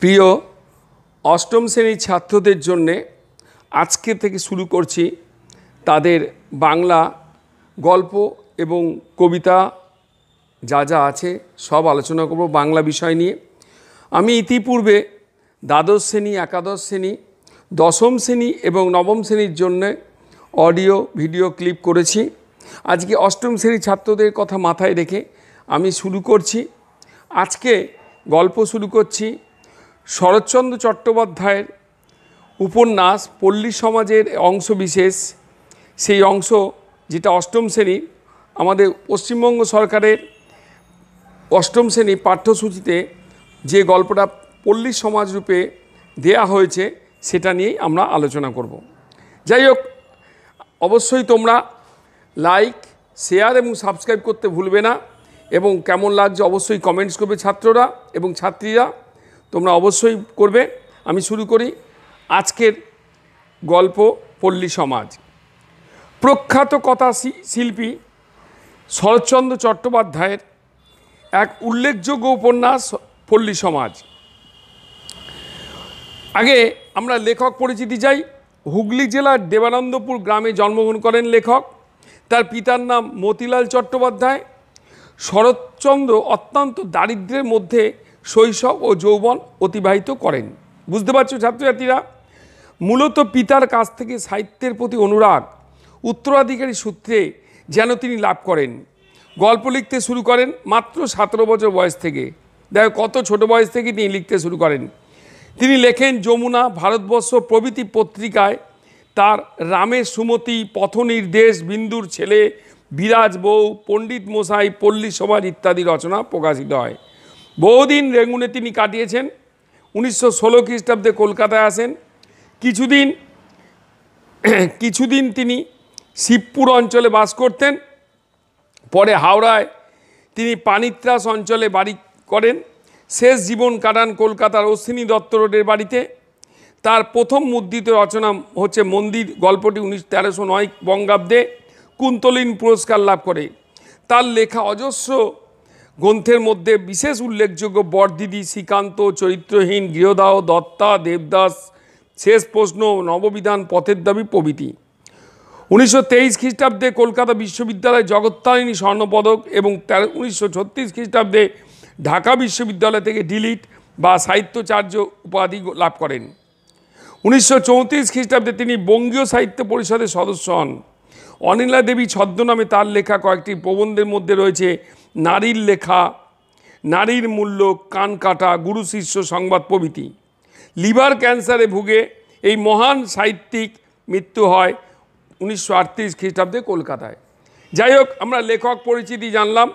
প্রিয় অষ্টম শ্রেণীর ছাত্রদের জন্যে আজকে থেকে শুরু করছি তাদের বাংলা গল্প এবং কবিতা যা যা আছে সব আলোচনা করব বাংলা বিষয় নিয়ে আমি ইতিপূর্বে দ্বাদশ শ্রেণী একাদশ শ্রেণী দশম শ্রেণী এবং নবম শ্রেণীর জন্য অডিও ভিডিও ক্লিপ করেছি আজকে অষ্টম শ্রেণীর ছাত্রদের কথা মাথায় রেখে আমি শুরু করছি আজকে গল্প শুরু করছি শরৎচন্দ্র চট্টোপাধ্যায়ের উপন্যাস পল্লী সমাজের অংশ বিশেষ সেই অংশ যেটা অষ্টম শ্রেণী আমাদের পশ্চিমবঙ্গ সরকারের অষ্টম শ্রেণী পাঠ্যসূচিতে যে গল্পটা পল্লী সমাজ রূপে দেয়া হয়েছে সেটা নিয়েই আমরা আলোচনা করব যাই হোক অবশ্যই তোমরা লাইক শেয়ার এবং সাবস্ক্রাইব করতে ভুলবে না এবং কেমন লাগছে অবশ্যই কমেন্টস করবে ছাত্ররা এবং ছাত্রীরা তোমরা অবশ্যই করবে আমি শুরু করি আজকের গল্প পল্লী সমাজ প্রখ্যাত কথা শিল্পী শরৎচন্দ্র চট্টোপাধ্যায়ের এক উল্লেখযোগ্য উপন্যাস পল্লী সমাজ আগে আমরা লেখক পরিচিতি যাই হুগলি জেলার দেবানন্দপুর গ্রামে জন্মগ্রহণ করেন লেখক তার পিতার নাম মতিলাল চট্টোপাধ্যায় শরৎচন্দ্র অত্যন্ত দারিদ্রের মধ্যে শৈশব ও যৌবন অতিবাহিত করেন বুঝতে পারছো ছাত্রছাত্রীরা মূলত পিতার কাছ থেকে সাহিত্যের প্রতি অনুরাগ উত্তরাধিকারী সূত্রে যেন তিনি লাভ করেন গল্প লিখতে শুরু করেন মাত্র সতেরো বছর বয়স থেকে দেখো কত ছোট বয়স থেকে তিনি লিখতে শুরু করেন তিনি লেখেন যমুনা ভারতবর্ষ প্রভৃতি পত্রিকায় তার রামের সুমতি পথনির্দেশ বিন্দুর ছেলে বিরাজ বউ পণ্ডিত মশাই পল্লী সমাজ ইত্যাদি রচনা প্রকাশিত হয় বহুদিন রেঙ্গুনে তিনি কাটিয়েছেন উনিশশো ষোলো খ্রিস্টাব্দে কলকাতায় আসেন কিছুদিন কিছুদিন তিনি শিবপুর অঞ্চলে বাস করতেন পরে হাওড়ায় তিনি পানিত্রাস অঞ্চলে বাড়ি করেন শেষ জীবন কাটান কলকাতার অশ্বিনী দত্ত রোডের বাড়িতে তার প্রথম মুদ্রিত রচনা হচ্ছে মন্দির গল্পটি উনিশ তেরোশো নয় বঙ্গাব্দে কুন্তলিন পুরস্কার লাভ করে তার লেখা অজস্র গ্রন্থের মধ্যে বিশেষ উল্লেখযোগ্য বরদিদি শ্রীকান্ত চরিত্রহীন গৃহদাহ দত্তা দেবদাস শেষ প্রশ্ন নববিধান পথের দাবি প্রভৃতি উনিশশো তেইশ খ্রিস্টাব্দে কলকাতা বিশ্ববিদ্যালয়ে জগত্তারিণী স্বর্ণপদক এবং তেরো উনিশশো ছত্রিশ খ্রিস্টাব্দে ঢাকা বিশ্ববিদ্যালয় থেকে ডিলিট বা সাহিত্যচার্য উপাধি লাভ করেন উনিশশো চৌত্রিশ খ্রিস্টাব্দে তিনি বঙ্গীয় সাহিত্য পরিষদের সদস্য হন অনিলা দেবী ছদ্মনামে তার লেখা কয়েকটি প্রবন্ধের মধ্যে রয়েছে নারীর লেখা নারীর মূল্য কান কাটা গুরু শিষ্য সংবাদ প্রভৃতি লিভার ক্যান্সারে ভুগে এই মহান সাহিত্যিক মৃত্যু হয় উনিশশো আটত্রিশ খ্রিস্টাব্দে কলকাতায় যাই হোক আমরা লেখক পরিচিতি জানলাম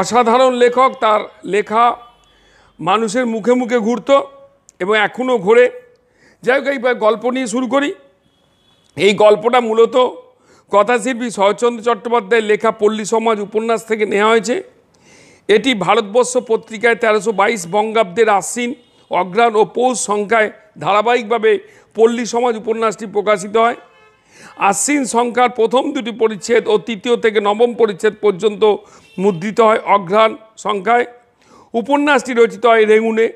অসাধারণ লেখক তার লেখা মানুষের মুখে মুখে ঘুরত এবং এখনও ঘোরে যাই হোক এই গল্প নিয়ে শুরু করি এই গল্পটা মূলত কথাশিল্পী শরৎচন্দ্র চট্টোপাধ্যায়ের লেখা পল্লী সমাজ উপন্যাস থেকে নেওয়া হয়েছে এটি ভারতবর্ষ পত্রিকায় তেরোশো বাইশ বঙ্গাব্দের আশ্বিন অগ্রাণ ও পৌষ সংখ্যায় ধারাবাহিকভাবে পল্লী সমাজ উপন্যাসটি প্রকাশিত হয় আশ্বিন সংখ্যার প্রথম দুটি পরিচ্ছেদ ও তৃতীয় থেকে নবম পরিচ্ছেদ পর্যন্ত মুদ্রিত হয় অঘ্রাণ সংখ্যায় উপন্যাসটি রচিত হয় রেঙুনে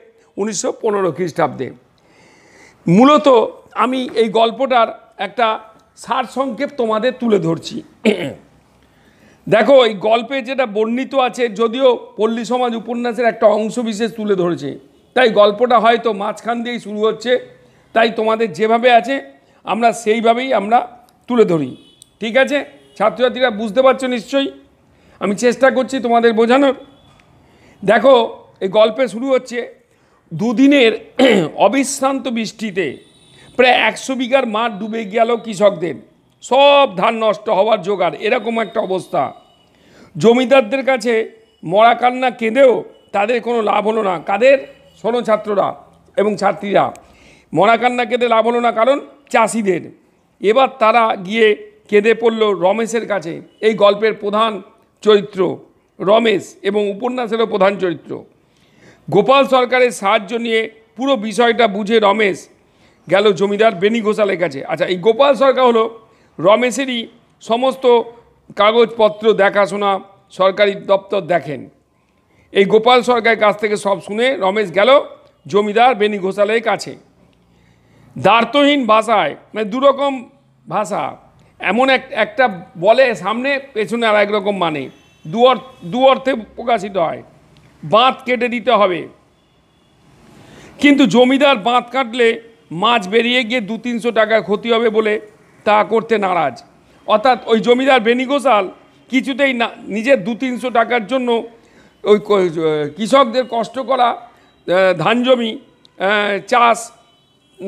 উনিশশো পনেরো খ্রিস্টাব্দে মূলত আমি এই গল্পটার একটা সার সংক্ষেপ তোমাদের তুলে ধরছি দেখো এই গল্পে যেটা বর্ণিত আছে যদিও পল্লী সমাজ উপন্যাসের একটা অংশ বিশেষ তুলে ধরেছে তাই গল্পটা হয়তো মাঝখান দিয়েই শুরু হচ্ছে তাই তোমাদের যেভাবে আছে আমরা সেইভাবেই আমরা তুলে ধরি ঠিক আছে ছাত্রছাত্রীরা বুঝতে পারছো নিশ্চয়ই আমি চেষ্টা করছি তোমাদের বোঝানোর দেখো এই গল্পে শুরু হচ্ছে দুদিনের অবিশ্রান্ত বৃষ্টিতে প্রায় একশো বিঘার মাঠ ডুবে গেল কৃষকদের সব ধান নষ্ট হওয়ার জোগাড় এরকম একটা অবস্থা জমিদারদের কাছে মরা কান্না কেঁদেও তাদের কোনো লাভ হলো না কাদের শোনো ছাত্ররা এবং ছাত্রীরা মরা কান্না কেঁদে লাভ হলো না কারণ চাষিদের এবার তারা গিয়ে কেঁদে পড়ল রমেশের কাছে এই গল্পের প্রধান চরিত্র রমেশ এবং উপন্যাসেরও প্রধান চরিত্র গোপাল সরকারের সাহায্য নিয়ে পুরো বিষয়টা বুঝে রমেশ গেল জমিদার বেনি ঘোষালের কাছে আচ্ছা এই গোপাল সরকার হলো রমেশেরই সমস্ত কাগজপত্র দেখাশোনা সরকারি দপ্তর দেখেন এই গোপাল সরকারের কাছ থেকে সব শুনে রমেশ গেল জমিদার বেনি ঘোষালের কাছে দার্তহীন ভাষায় মানে দুরকম ভাষা এমন এক একটা বলে সামনে পেছনে আর একরকম মানে দু অর্থে প্রকাশিত হয় বাঁধ কেটে দিতে হবে কিন্তু জমিদার বাঁধ কাটলে মাছ বেরিয়ে গিয়ে দু তিনশো টাকা ক্ষতি হবে বলে তা করতে নারাজ অর্থাৎ ওই জমিদার বেনিগোসাল কিছুতেই না নিজের দু তিনশো টাকার জন্য ওই কৃষকদের কষ্ট করা ধান জমি চাষ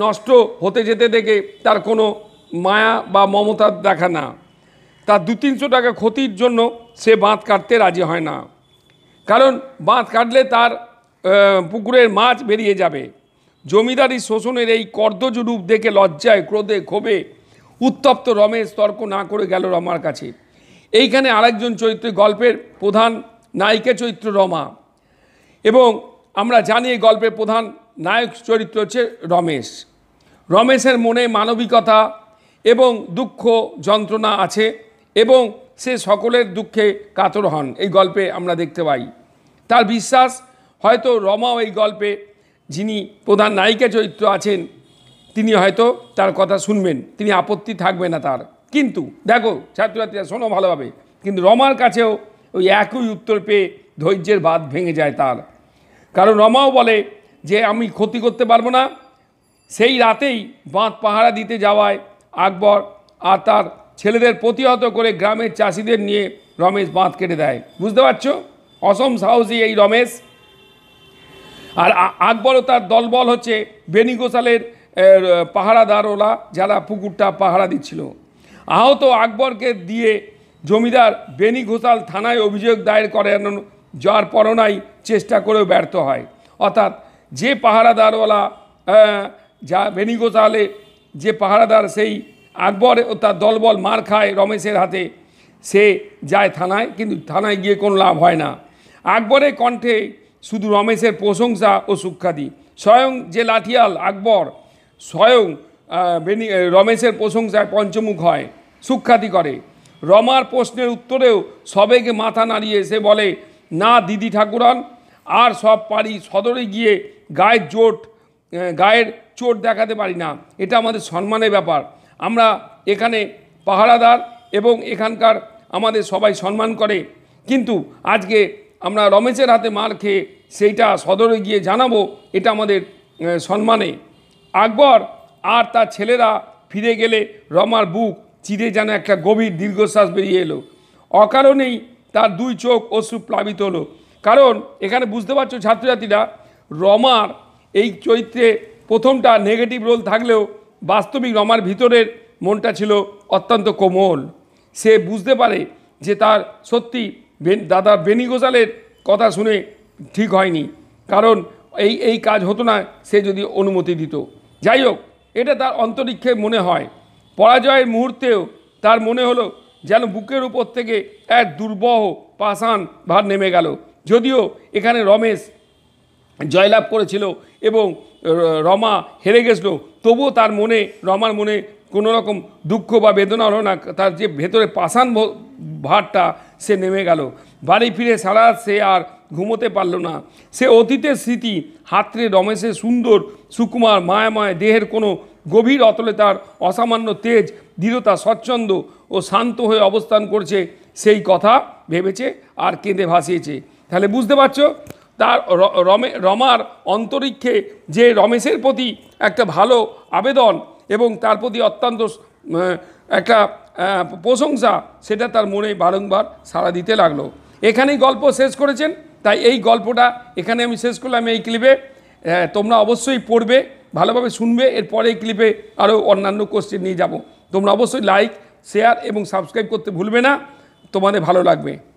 নষ্ট হতে যেতে দেখে তার কোনো মায়া বা মমতা দেখা না তার দু তিনশো টাকা ক্ষতির জন্য সে বাঁধ কাটতে রাজি হয় না কারণ বাঁধ কাটলে তার পুকুরের মাছ বেরিয়ে যাবে জমিদারি শোষণের এই কর্দজ রূপ দেখে লজ্জায় ক্রোধে ক্ষোভে উত্তপ্ত রমেশ তর্ক না করে গেল রমার কাছে এইখানে আরেকজন চরিত্রে গল্পের প্রধান নায়িকা চরিত্র রমা এবং আমরা জানি এই গল্পের প্রধান নায়ক চরিত্র হচ্ছে রমেশ রমেশের মনে মানবিকতা এবং দুঃখ যন্ত্রণা আছে এবং সে সকলের দুঃখে কাতর হন এই গল্পে আমরা দেখতে পাই তার বিশ্বাস হয়তো রমাও এই গল্পে যিনি প্রধান নায়িকা চরিত্র আছেন তিনি হয়তো তার কথা শুনবেন তিনি আপত্তি থাকবে না তার কিন্তু দেখো ছাত্রছাত্রীরা শোনো ভালোভাবে কিন্তু রমার কাছেও ওই একই উত্তর পেয়ে ধৈর্যের বাদ ভেঙে যায় তার কারণ রমাও বলে যে আমি ক্ষতি করতে পারবো না সেই রাতেই বাঁধ পাহারা দিতে যাওয়ায় আকবর আর তার ছেলেদের প্রতিহত করে গ্রামের চাষিদের নিয়ে রমেশ বাঁধ কেটে দেয় বুঝতে পারছো অসম সাহসী এই রমেশ আর আকবর তার দলবল হচ্ছে বেনি গোসালের পাহারাদারওলা যারা পুকুরটা পাহারা দিচ্ছিল আহত আকবরকে দিয়ে জমিদার বেনি ঘোষাল থানায় অভিযোগ দায়ের করেন যার পরনাই চেষ্টা করেও ব্যর্থ হয় অর্থাৎ যে পাহারাদারওয়ালা যা বেনি ঘোষালে যে পাহারাদার সেই আকবর ও তার দলবল মার খায় রমেশের হাতে সে যায় থানায় কিন্তু থানায় গিয়ে কোনো লাভ হয় না আকবরের কণ্ঠে শুধু রমেশের প্রশংসা ও সুখ্যাতি স্বয়ং যে লাঠিয়াল আকবর স্বয়ং বেনি রমেশের প্রশংসায় পঞ্চমুখ হয় সুখ্যাতি করে রমার প্রশ্নের উত্তরেও সবেকে মাথা নাড়িয়ে সে বলে না দিদি ঠাকুরান আর সব পারি সদরে গিয়ে গায়ের জোট গায়ের চোট দেখাতে পারি না এটা আমাদের সম্মানের ব্যাপার আমরা এখানে পাহারাদার এবং এখানকার আমাদের সবাই সম্মান করে কিন্তু আজকে আমরা রমেশের হাতে মার খেয়ে সেইটা সদরে গিয়ে জানাবো এটা আমাদের সম্মানে আকবর আর তার ছেলেরা ফিরে গেলে রমার বুক চিরে যেন একটা গভীর দীর্ঘশ্বাস বেরিয়ে এলো অকারণেই তার দুই চোখ অশ্রু প্লাবিত হলো কারণ এখানে বুঝতে পারছো ছাত্রছাত্রীরা রমার এই চরিত্রে প্রথমটা নেগেটিভ রোল থাকলেও বাস্তবিক রমার ভিতরের মনটা ছিল অত্যন্ত কোমল সে বুঝতে পারে যে তার সত্যি দাদা বেনি গোসালের কথা শুনে ঠিক হয়নি কারণ এই এই কাজ হতো না সে যদি অনুমতি দিত যাই হোক এটা তার অন্তরিক্ষে মনে হয় পরাজয়ের মুহূর্তেও তার মনে হলো যেন বুকের উপর থেকে এক দুর্বহ পাষাণ ভার নেমে গেল যদিও এখানে রমেশ জয়লাভ করেছিল এবং রমা হেরে গেছিল তবুও তার মনে রমার মনে কোনো রকম দুঃখ বা বেদনা হলো না তার যে ভেতরে পাষাণ ভারটা সে নেমে গেল বাড়ি ফিরে সারা সে আর ঘুমোতে পারল না সে অতীতের স্মৃতি হাতরে রমেশের সুন্দর সুকুমার মায়াময় দেহের কোনো গভীর অতলে তার অসামান্য তেজ দৃঢ়তা স্বচ্ছন্দ ও শান্ত হয়ে অবস্থান করছে সেই কথা ভেবেছে আর কেঁদে ভাসিয়েছে তাহলে বুঝতে পারছো তার রমে রমার অন্তরিক্ষে যে রমেশের প্রতি একটা ভালো আবেদন এবং তার প্রতি অত্যন্ত একটা প্রশংসা সেটা তার মনে বারংবার সাড়া দিতে লাগলো এখানেই গল্প শেষ করেছেন তাই এই গল্পটা এখানে আমি শেষ করলাম এই ক্লিপে হ্যাঁ, তোমরা অবশ্যই পড়বে ভালোভাবে শুনবে এরপরে এই ক্লিপে আরও অন্যান্য কোশ্চেন নিয়ে যাব তোমরা অবশ্যই লাইক শেয়ার এবং সাবস্ক্রাইব করতে ভুলবে না তোমাদের ভালো লাগবে